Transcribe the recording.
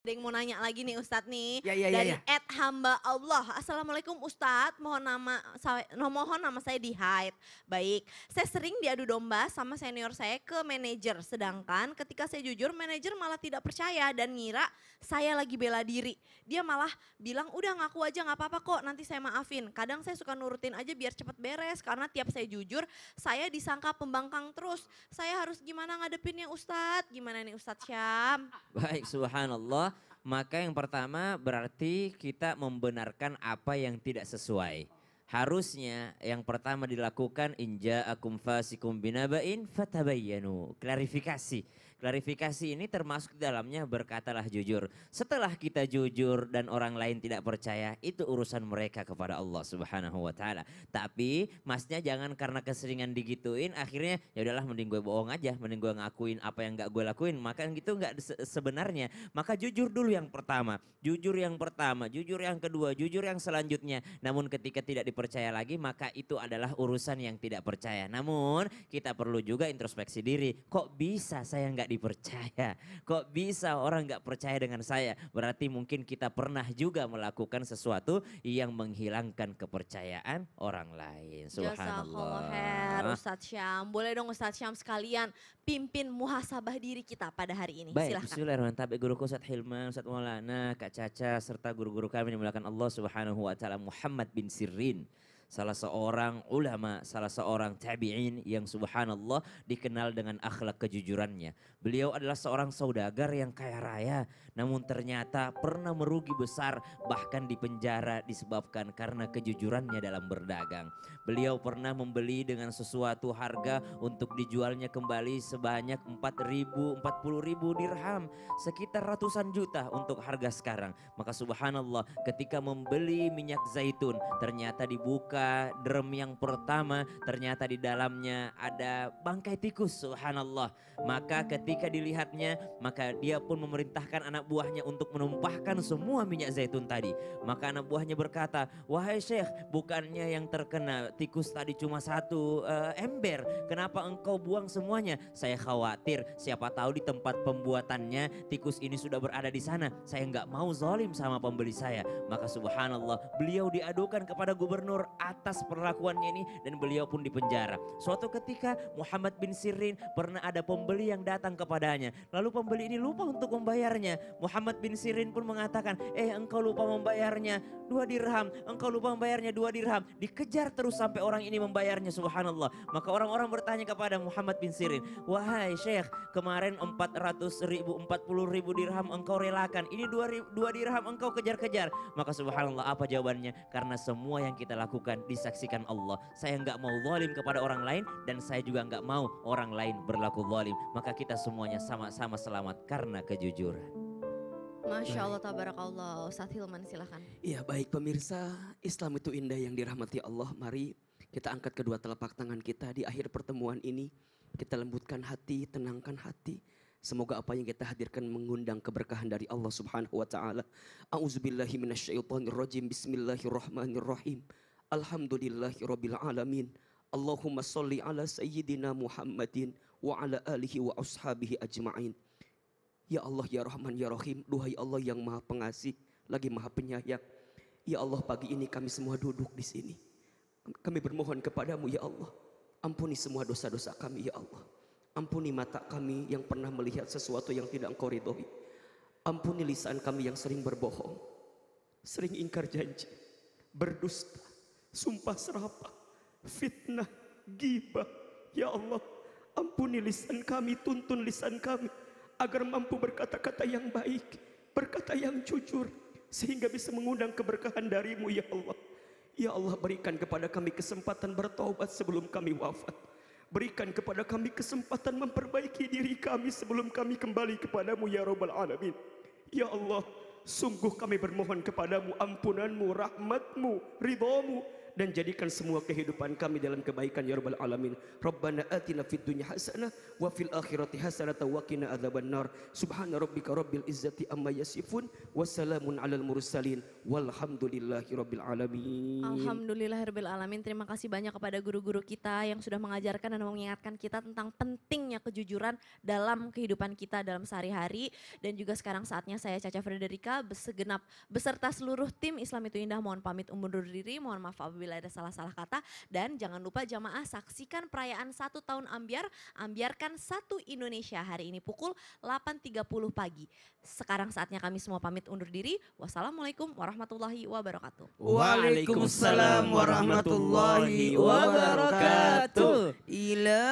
Ada yang mau nanya lagi nih Ustadz nih ya, ya, ya dari ya, hamba Allah. Assalamualaikum Ustadz, mohon nama saya, mohon nama saya di hide. Baik, saya sering diadu domba sama senior saya ke manajer. Sedangkan ketika saya jujur, manajer malah tidak percaya dan ngira saya lagi bela diri. Dia malah bilang udah ngaku aja nggak apa-apa kok, nanti saya maafin. Kadang saya suka nurutin aja biar cepat beres karena tiap saya jujur, saya disangka pembangkang terus. Saya harus gimana ngadepinnya Ustadz? Gimana nih Ustadz Syam? Baik, Subhanallah maka yang pertama berarti kita membenarkan apa yang tidak sesuai harusnya yang pertama dilakukan inja akum fasikum binabain fatabayyanu klarifikasi klarifikasi ini termasuk dalamnya berkatalah jujur setelah kita jujur dan orang lain tidak percaya itu urusan mereka kepada Allah Subhanahu wa taala tapi masnya jangan karena keseringan digituin akhirnya ya udahlah mending gue bohong aja mending gue ngakuin apa yang gak gue lakuin maka gitu nggak sebenarnya maka jujur dulu yang pertama jujur yang pertama jujur yang kedua jujur yang selanjutnya namun ketika tidak di percaya lagi maka itu adalah urusan yang tidak percaya. Namun kita perlu juga introspeksi diri. Kok bisa saya nggak dipercaya? Kok bisa orang nggak percaya dengan saya? Berarti mungkin kita pernah juga melakukan sesuatu yang menghilangkan kepercayaan orang lain. Subhanallah. Ustadz Syam. Boleh dong Ustadz Syam sekalian pimpin muhasabah diri kita pada hari ini. Baik, Silahkan. Bismillahirrahmanirrahim. Guruku Ustadz Hilman, Ustadz Maulana, Kak Caca, serta guru-guru kami yang melakukan Allah Subhanahu wa Ta'ala Muhammad bin Sirin salah seorang ulama, salah seorang tabi'in yang subhanallah dikenal dengan akhlak kejujurannya. Beliau adalah seorang saudagar yang kaya raya, namun ternyata pernah merugi besar bahkan dipenjara disebabkan karena kejujurannya dalam berdagang. Beliau pernah membeli dengan sesuatu harga untuk dijualnya kembali sebanyak 4.000, 40.000 dirham, sekitar ratusan juta untuk harga sekarang. Maka subhanallah ketika membeli minyak zaitun ternyata dibuka dibuka drum yang pertama ternyata di dalamnya ada bangkai tikus subhanallah. Maka ketika dilihatnya maka dia pun memerintahkan anak buahnya untuk menumpahkan semua minyak zaitun tadi. Maka anak buahnya berkata, "Wahai Syekh, bukannya yang terkena tikus tadi cuma satu uh, ember. Kenapa engkau buang semuanya?" Saya khawatir siapa tahu di tempat pembuatannya tikus ini sudah berada di sana. Saya nggak mau zolim sama pembeli saya. Maka subhanallah beliau diadukan kepada gubernur atas perlakuannya ini dan beliau pun dipenjara. Suatu ketika Muhammad bin Sirin pernah ada pembeli yang datang kepadanya. Lalu pembeli ini lupa untuk membayarnya. Muhammad bin Sirin pun mengatakan, eh engkau lupa membayarnya dua dirham, engkau lupa membayarnya dua dirham. Dikejar terus sampai orang ini membayarnya subhanallah. Maka orang-orang bertanya kepada Muhammad bin Sirin, wahai syekh kemarin 400 ribu, 40 ribu dirham engkau relakan. Ini dua, dua dirham engkau kejar-kejar. Maka subhanallah apa jawabannya? Karena semua yang kita lakukan disaksikan Allah. Saya nggak mau zalim kepada orang lain dan saya juga nggak mau orang lain berlaku zalim. Maka kita semuanya sama-sama selamat karena kejujuran. Masya Allah, tabarakallah. Ustaz Hilman silahkan. Iya baik pemirsa, Islam itu indah yang dirahmati Allah. Mari kita angkat kedua telapak tangan kita di akhir pertemuan ini. Kita lembutkan hati, tenangkan hati. Semoga apa yang kita hadirkan mengundang keberkahan dari Allah Subhanahu wa taala. Auzubillahi minasyaitonirrajim. Bismillahirrahmanirrahim. Alhamdulillahirrabbilalamin Allahumma salli ala sayyidina Muhammadin wa ala alihi wa ashabihi ajma'in. Ya Allah ya Rahman ya Rahim, duhai Allah yang Maha Pengasih lagi Maha Penyayang. Ya Allah pagi ini kami semua duduk di sini. Kami bermohon kepadamu ya Allah. Ampuni semua dosa-dosa kami ya Allah. Ampuni mata kami yang pernah melihat sesuatu yang tidak engkau ridhoi. Ampuni lisan kami yang sering berbohong. Sering ingkar janji. Berdusta sumpah serapah, fitnah, gibah. Ya Allah, ampuni lisan kami, tuntun lisan kami agar mampu berkata-kata yang baik, berkata yang jujur sehingga bisa mengundang keberkahan darimu ya Allah. Ya Allah berikan kepada kami kesempatan bertobat sebelum kami wafat. Berikan kepada kami kesempatan memperbaiki diri kami sebelum kami kembali kepadamu ya Rabbal Alamin. Ya Allah, sungguh kami bermohon kepadamu ampunanmu, rahmatmu, ridhamu dan jadikan semua kehidupan kami dalam kebaikan ya rabbal alamin. Rabbana atina fid dunya hasanah wa fil akhirati hasanah wa qina adzabannar. Subhana rabbika rabbil izzati amma yasifun salamun alal mursalin walhamdulillahi rabbil alamin. alhamdulillahi rabbil alamin. Terima kasih banyak kepada guru-guru kita yang sudah mengajarkan dan mengingatkan kita tentang pentingnya kejujuran dalam kehidupan kita dalam sehari-hari dan juga sekarang saatnya saya Caca Frederika segenap beserta seluruh tim Islam itu Indah mohon pamit undur diri, mohon maaf apabila ada salah-salah kata. Dan jangan lupa jamaah saksikan perayaan satu tahun Ambiar, Ambiarkan satu Indonesia hari ini pukul 8.30 pagi. Sekarang saatnya kami semua pamit undur diri. Wassalamualaikum warahmatullahi wabarakatuh. Waalaikumsalam warahmatullahi wabarakatuh. Ilah.